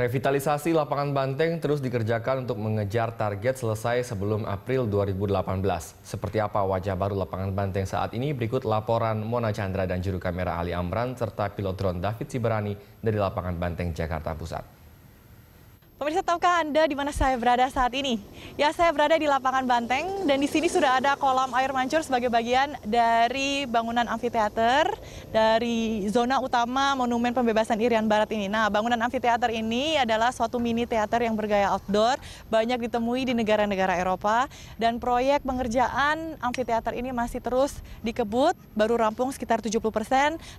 Revitalisasi lapangan Banteng terus dikerjakan untuk mengejar target selesai sebelum April 2018. Seperti apa wajah baru lapangan Banteng saat ini? Berikut laporan Mona Chandra dan juru kamera Ali Amran serta pilot drone David Siberani dari lapangan Banteng Jakarta Pusat. Pemirsa tahukah Anda di mana saya berada saat ini? Ya, saya berada di lapangan Banteng dan di sini sudah ada kolam air mancur sebagai bagian dari bangunan amfiteater dari zona utama Monumen Pembebasan Irian Barat ini. Nah, bangunan amfiteater ini adalah suatu mini teater yang bergaya outdoor, banyak ditemui di negara-negara Eropa dan proyek pengerjaan amfiteater ini masih terus dikebut, baru rampung sekitar 70%,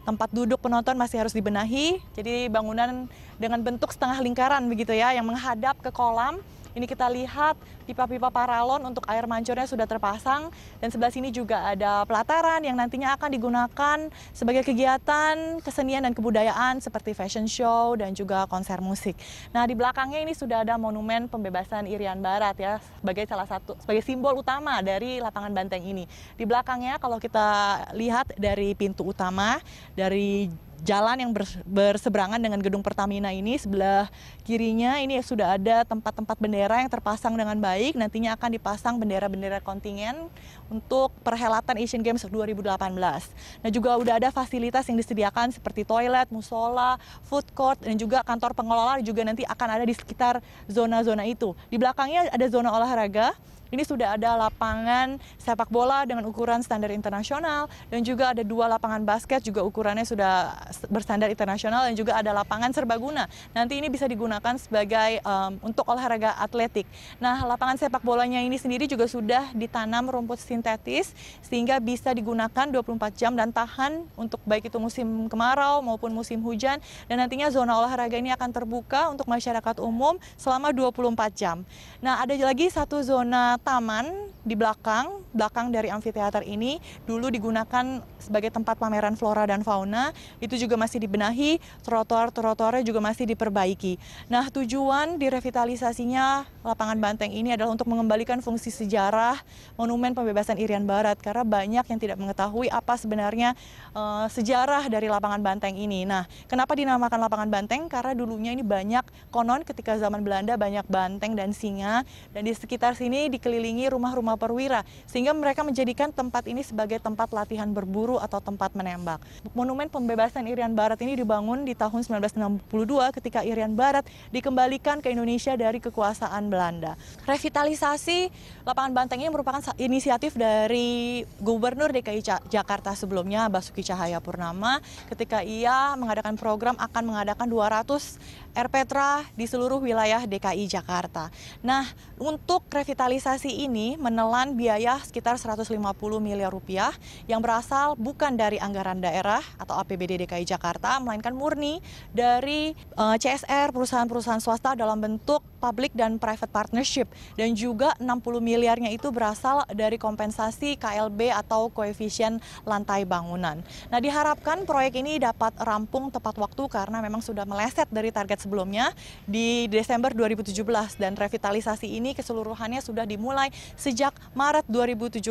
tempat duduk penonton masih harus dibenahi. Jadi bangunan dengan bentuk setengah lingkaran begitu ya yang menghadap ke kolam. Ini kita lihat pipa-pipa paralon untuk air mancurnya sudah terpasang dan sebelah sini juga ada pelataran yang nantinya akan digunakan sebagai kegiatan kesenian dan kebudayaan seperti fashion show dan juga konser musik. Nah, di belakangnya ini sudah ada monumen pembebasan Irian Barat ya sebagai salah satu sebagai simbol utama dari lapangan banteng ini. Di belakangnya kalau kita lihat dari pintu utama dari jalan yang berseberangan dengan gedung Pertamina ini sebelah kirinya ini sudah ada tempat-tempat bendera yang terpasang dengan baik nantinya akan dipasang bendera-bendera kontingen untuk perhelatan Asian Games 2018. Nah juga sudah ada fasilitas yang disediakan seperti toilet, musola, food court dan juga kantor pengelola juga nanti akan ada di sekitar zona-zona itu. Di belakangnya ada zona olahraga ini sudah ada lapangan sepak bola dengan ukuran standar internasional dan juga ada dua lapangan basket juga ukurannya sudah berstandar internasional dan juga ada lapangan serbaguna. Nanti ini bisa digunakan sebagai um, untuk olahraga atletik. Nah, lapangan sepak bolanya ini sendiri juga sudah ditanam rumput sintetis sehingga bisa digunakan 24 jam dan tahan untuk baik itu musim kemarau maupun musim hujan dan nantinya zona olahraga ini akan terbuka untuk masyarakat umum selama 24 jam. Nah, ada lagi satu zona taman di belakang, belakang dari amfiteater ini dulu digunakan sebagai tempat pameran flora dan fauna. Itu juga masih dibenahi, trotoar-trotoarnya juga masih diperbaiki. Nah, tujuan direvitalisasinya lapangan Banteng ini adalah untuk mengembalikan fungsi sejarah monumen pembebasan Irian Barat karena banyak yang tidak mengetahui apa sebenarnya uh, sejarah dari lapangan Banteng ini. Nah, kenapa dinamakan lapangan Banteng? Karena dulunya ini banyak konon ketika zaman Belanda banyak banteng dan singa dan di sekitar sini dikelilingi rumah-rumah perwira sehingga mereka menjadikan tempat ini sebagai tempat latihan berburu atau tempat menembak. Monumen pembebasan Irian Barat ini dibangun di tahun 1962 ketika Irian Barat dikembalikan ke Indonesia dari kekuasaan Belanda. Revitalisasi lapangan banteng ini merupakan inisiatif dari Gubernur DKI Jakarta sebelumnya Basuki Cahaya Purnama ketika ia mengadakan program akan mengadakan 200 RPtra di seluruh wilayah DKI Jakarta. Nah, untuk revitalisasi ini menelan biaya sekitar 150 miliar rupiah yang berasal bukan dari anggaran daerah atau APBD DKI Jakarta, melainkan murni dari eh, CSR perusahaan-perusahaan swasta dalam bentuk public dan private partnership dan juga 60 miliarnya itu berasal dari kompensasi KLB atau koefisien lantai bangunan. Nah, diharapkan proyek ini dapat rampung tepat waktu karena memang sudah meleset dari target sebelumnya di Desember 2017 dan revitalisasi ini keseluruhannya sudah dimulai sejak Maret 2017.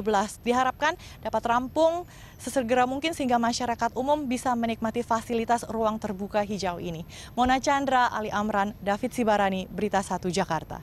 Diharapkan dapat rampung sesegera mungkin sehingga masyarakat umum bisa menikmati fasilitas ruang terbuka hijau ini. Mona Chandra, Ali Amran, David Sibarani, Berita 1. Jakarta.